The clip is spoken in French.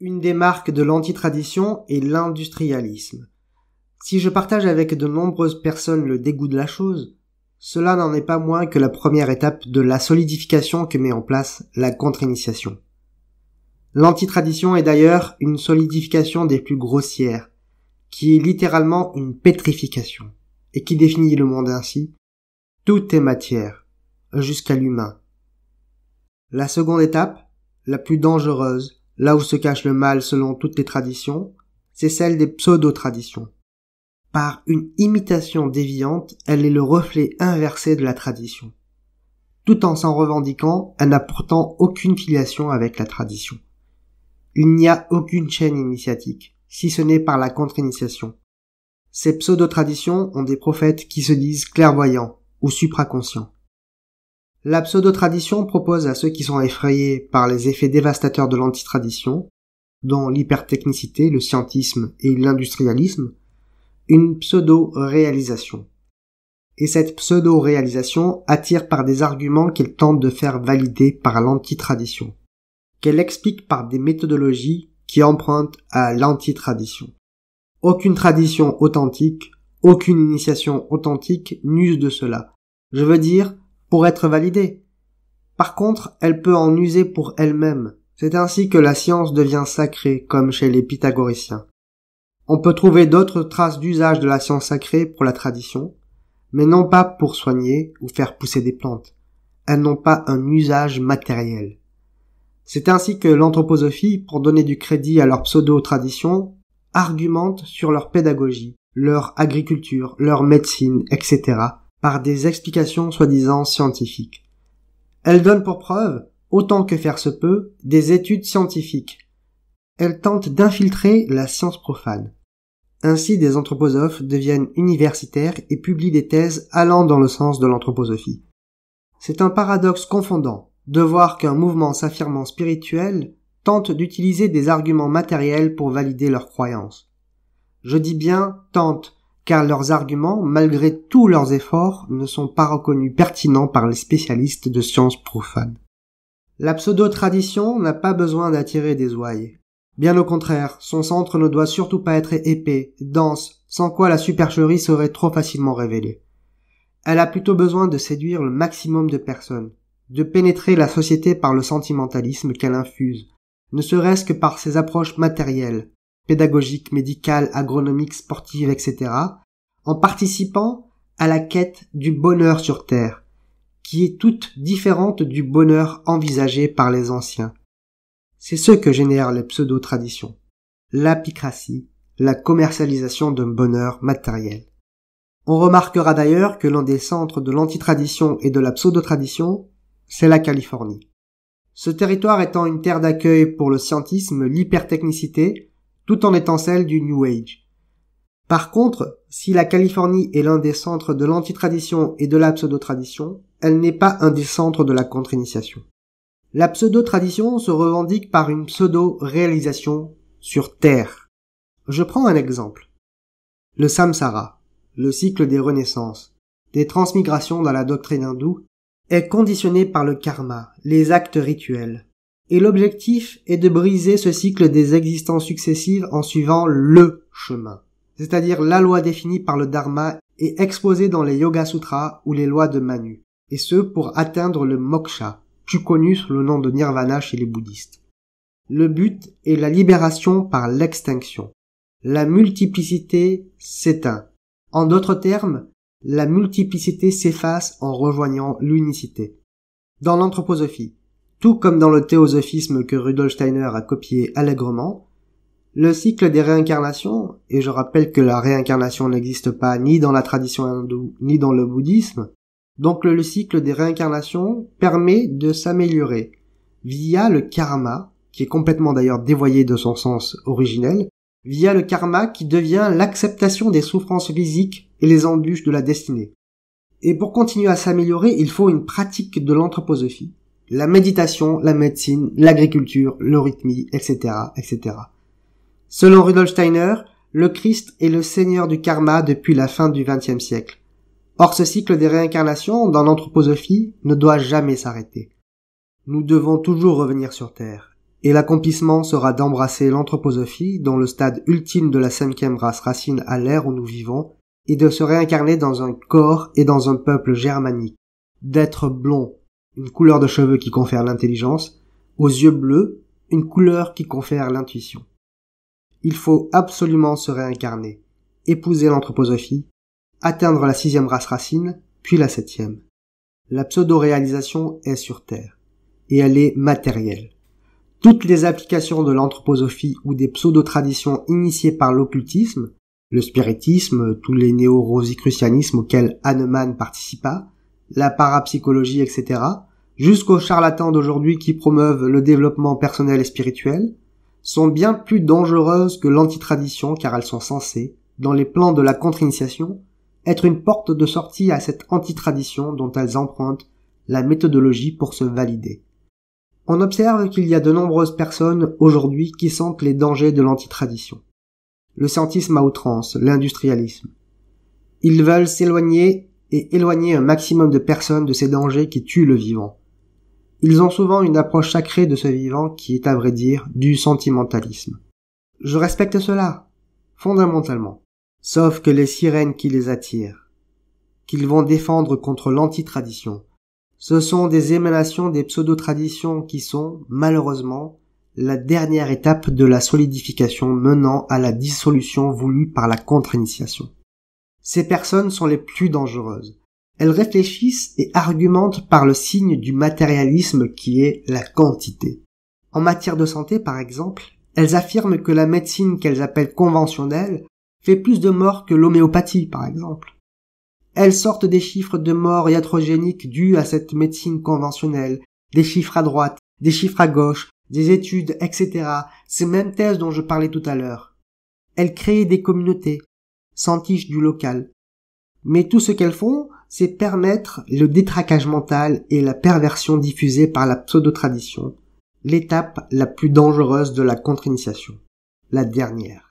Une des marques de l'antitradition est l'industrialisme. Si je partage avec de nombreuses personnes le dégoût de la chose, cela n'en est pas moins que la première étape de la solidification que met en place la contre-initiation. L'antitradition est d'ailleurs une solidification des plus grossières, qui est littéralement une pétrification, et qui définit le monde ainsi tout est matière, jusqu'à l'humain. La seconde étape, la plus dangereuse, là où se cache le mal selon toutes les traditions, c'est celle des pseudo-traditions. Par une imitation déviante, elle est le reflet inversé de la tradition. Tout en s'en revendiquant, elle n'a pourtant aucune filiation avec la tradition. Il n'y a aucune chaîne initiatique, si ce n'est par la contre-initiation. Ces pseudo-traditions ont des prophètes qui se disent clairvoyants ou supraconscients. La pseudo-tradition propose à ceux qui sont effrayés par les effets dévastateurs de l'antitradition, dont l'hypertechnicité, le scientisme et l'industrialisme, une pseudo-réalisation. Et cette pseudo-réalisation attire par des arguments qu'elle tente de faire valider par l'antitradition, qu'elle explique par des méthodologies qui empruntent à l'antitradition. Aucune tradition authentique, aucune initiation authentique n'use de cela. Je veux dire, pour être validée. Par contre, elle peut en user pour elle-même. C'est ainsi que la science devient sacrée, comme chez les pythagoriciens. On peut trouver d'autres traces d'usage de la science sacrée pour la tradition, mais non pas pour soigner ou faire pousser des plantes. Elles n'ont pas un usage matériel. C'est ainsi que l'anthroposophie, pour donner du crédit à leur pseudo-tradition, argumente sur leur pédagogie, leur agriculture, leur médecine, etc., par des explications soi-disant scientifiques. Elle donne pour preuve, autant que faire se peut, des études scientifiques. Elle tente d'infiltrer la science profane. Ainsi, des anthroposophes deviennent universitaires et publient des thèses allant dans le sens de l'anthroposophie. C'est un paradoxe confondant de voir qu'un mouvement s'affirmant spirituel tente d'utiliser des arguments matériels pour valider leurs croyances. Je dis bien tente, car leurs arguments, malgré tous leurs efforts, ne sont pas reconnus pertinents par les spécialistes de sciences profanes. La pseudo-tradition n'a pas besoin d'attirer des ouailles. Bien au contraire, son centre ne doit surtout pas être épais, dense, sans quoi la supercherie serait trop facilement révélée. Elle a plutôt besoin de séduire le maximum de personnes, de pénétrer la société par le sentimentalisme qu'elle infuse, ne serait-ce que par ses approches matérielles, pédagogique, médicale, agronomique, sportive, etc., en participant à la quête du bonheur sur Terre, qui est toute différente du bonheur envisagé par les anciens. C'est ce que génèrent les pseudo-traditions, l'apicratie, la commercialisation d'un bonheur matériel. On remarquera d'ailleurs que l'un des centres de l'antitradition et de la pseudo-tradition, c'est la Californie. Ce territoire étant une terre d'accueil pour le scientisme, l'hypertechnicité, tout en étant celle du New Age. Par contre, si la Californie est l'un des centres de l'antitradition et de la pseudo-tradition, elle n'est pas un des centres de la contre-initiation. La pseudo-tradition se revendique par une pseudo-réalisation sur Terre. Je prends un exemple. Le samsara, le cycle des renaissances, des transmigrations dans la doctrine hindoue, est conditionné par le karma, les actes rituels et l'objectif est de briser ce cycle des existences successives en suivant LE chemin, c'est-à-dire la loi définie par le Dharma et exposée dans les Yoga Sutras ou les lois de Manu, et ce pour atteindre le moksha, plus connu sous le nom de nirvana chez les bouddhistes. Le but est la libération par l'extinction. La multiplicité s'éteint. En d'autres termes, la multiplicité s'efface en rejoignant l'unicité. Dans l'anthroposophie, tout comme dans le théosophisme que Rudolf Steiner a copié allègrement, le cycle des réincarnations, et je rappelle que la réincarnation n'existe pas ni dans la tradition hindoue ni dans le bouddhisme, donc le cycle des réincarnations permet de s'améliorer via le karma, qui est complètement d'ailleurs dévoyé de son sens originel, via le karma qui devient l'acceptation des souffrances physiques et les embûches de la destinée. Et pour continuer à s'améliorer, il faut une pratique de l'anthroposophie, la méditation, la médecine, l'agriculture, l'eurythmie, etc., etc. Selon Rudolf Steiner, le Christ est le seigneur du karma depuis la fin du XXe siècle. Or, ce cycle des réincarnations dans l'anthroposophie ne doit jamais s'arrêter. Nous devons toujours revenir sur Terre, et l'accomplissement sera d'embrasser l'anthroposophie dont le stade ultime de la cinquième race racine à l'ère où nous vivons, et de se réincarner dans un corps et dans un peuple germanique, d'être blond, une couleur de cheveux qui confère l'intelligence, aux yeux bleus, une couleur qui confère l'intuition. Il faut absolument se réincarner, épouser l'anthroposophie, atteindre la sixième race racine, puis la septième. La pseudo-réalisation est sur Terre, et elle est matérielle. Toutes les applications de l'anthroposophie ou des pseudo-traditions initiées par l'occultisme, le spiritisme, tous les néo-rosicrucianismes auxquels Hahnemann participa, la parapsychologie, etc., jusqu'aux charlatans d'aujourd'hui qui promeuvent le développement personnel et spirituel, sont bien plus dangereuses que l'antitradition car elles sont censées, dans les plans de la contre-initiation, être une porte de sortie à cette antitradition dont elles empruntent la méthodologie pour se valider. On observe qu'il y a de nombreuses personnes aujourd'hui qui sentent les dangers de l'antitradition. Le scientisme à outrance, l'industrialisme. Ils veulent s'éloigner et éloigner un maximum de personnes de ces dangers qui tuent le vivant. Ils ont souvent une approche sacrée de ce vivant qui est à vrai dire du sentimentalisme. Je respecte cela, fondamentalement, sauf que les sirènes qui les attirent, qu'ils vont défendre contre l'antitradition, ce sont des émanations des pseudo-traditions qui sont, malheureusement, la dernière étape de la solidification menant à la dissolution voulue par la contre-initiation. Ces personnes sont les plus dangereuses, elles réfléchissent et argumentent par le signe du matérialisme qui est la quantité. En matière de santé, par exemple, elles affirment que la médecine qu'elles appellent conventionnelle fait plus de morts que l'homéopathie, par exemple. Elles sortent des chiffres de morts iatrogéniques dus à cette médecine conventionnelle, des chiffres à droite, des chiffres à gauche, des études, etc., ces mêmes thèses dont je parlais tout à l'heure. Elles créent des communautés, s'entichent du local. Mais tout ce qu'elles font, c'est permettre le détraquage mental et la perversion diffusée par la pseudo-tradition, l'étape la plus dangereuse de la contre-initiation, la dernière.